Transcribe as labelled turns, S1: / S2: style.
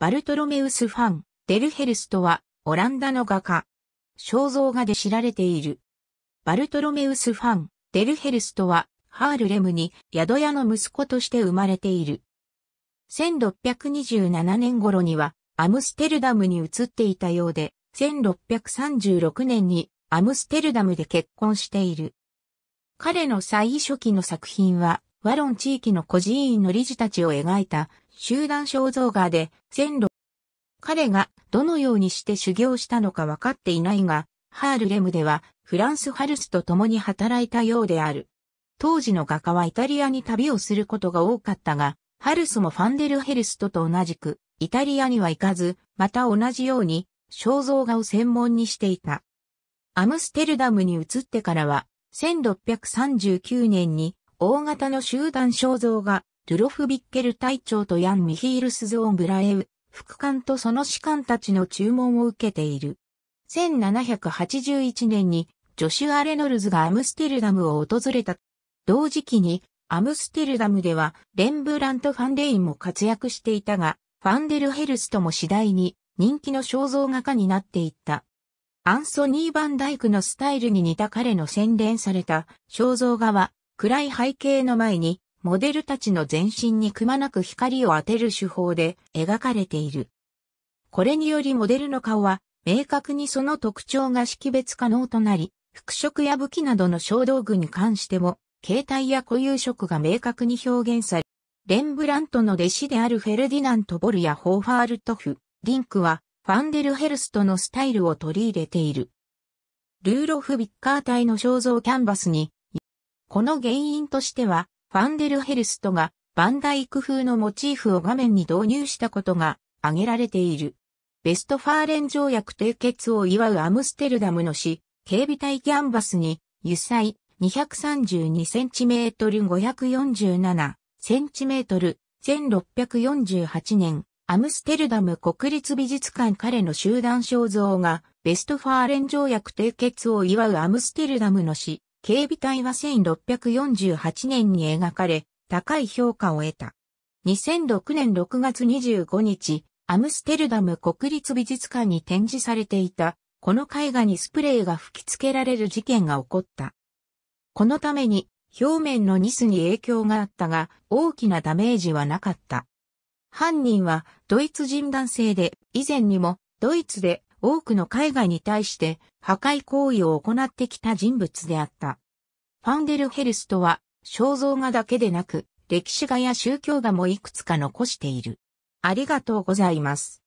S1: バルトロメウス・ファン、デルヘルストは、オランダの画家。肖像画で知られている。バルトロメウス・ファン、デルヘルストは、ハールレムに宿屋の息子として生まれている。1627年頃には、アムステルダムに移っていたようで、1636年にアムステルダムで結婚している。彼の最初期の作品は、ワロン地域の孤児院の理事たちを描いた集団肖像画で、線路。彼がどのようにして修行したのか分かっていないが、ハールレムではフランス・ハルスと共に働いたようである。当時の画家はイタリアに旅をすることが多かったが、ハルスもファンデルヘルストと同じく、イタリアには行かず、また同じように、肖像画を専門にしていた。アムステルダムに移ってからは、1639年に大型の集団肖像画ルロフ・ビッケル隊長とヤン・ミヒールス・ゾーン・ブラエウ、副官とその士官たちの注文を受けている。1781年にジョシュア・レノルズがアムステルダムを訪れた。同時期にアムステルダムではレンブラント・ファンデインも活躍していたが、ファンデルヘルスとも次第に人気の肖像画家になっていった。アンソニー・バンダイクのスタイルに似た彼の洗練された肖像画は暗い背景の前にモデルたちの全身にくまなく光を当てる手法で描かれている。これによりモデルの顔は明確にその特徴が識別可能となり、服飾や武器などの小道具に関しても、形態や固有色が明確に表現され、レンブラントの弟子であるフェルディナント・ボルやホーファールトフ、リンクは、ファンデルヘルストのスタイルを取り入れている。ルーロフ・ビッカー体の肖像キャンバスに、この原因としては、ファンデルヘルストがバンダイク風のモチーフを画面に導入したことが挙げられている。ベストファーレン条約締結を祝うアムステルダムの市、警備隊キャンバスに、油彩 232cm 547cm 1648年、アムステルダム国立美術館彼の集団肖像が、ベストファーレン条約締結を祝うアムステルダムの市、警備隊は1648年に描かれ、高い評価を得た。2006年6月25日、アムステルダム国立美術館に展示されていた、この絵画にスプレーが吹き付けられる事件が起こった。このために、表面のニスに影響があったが、大きなダメージはなかった。犯人はドイツ人男性で、以前にもドイツで多くの海外に対して破壊行為を行ってきた人物であった。ファンデルヘルストは肖像画だけでなく歴史画や宗教画もいくつか残している。ありがとうございます。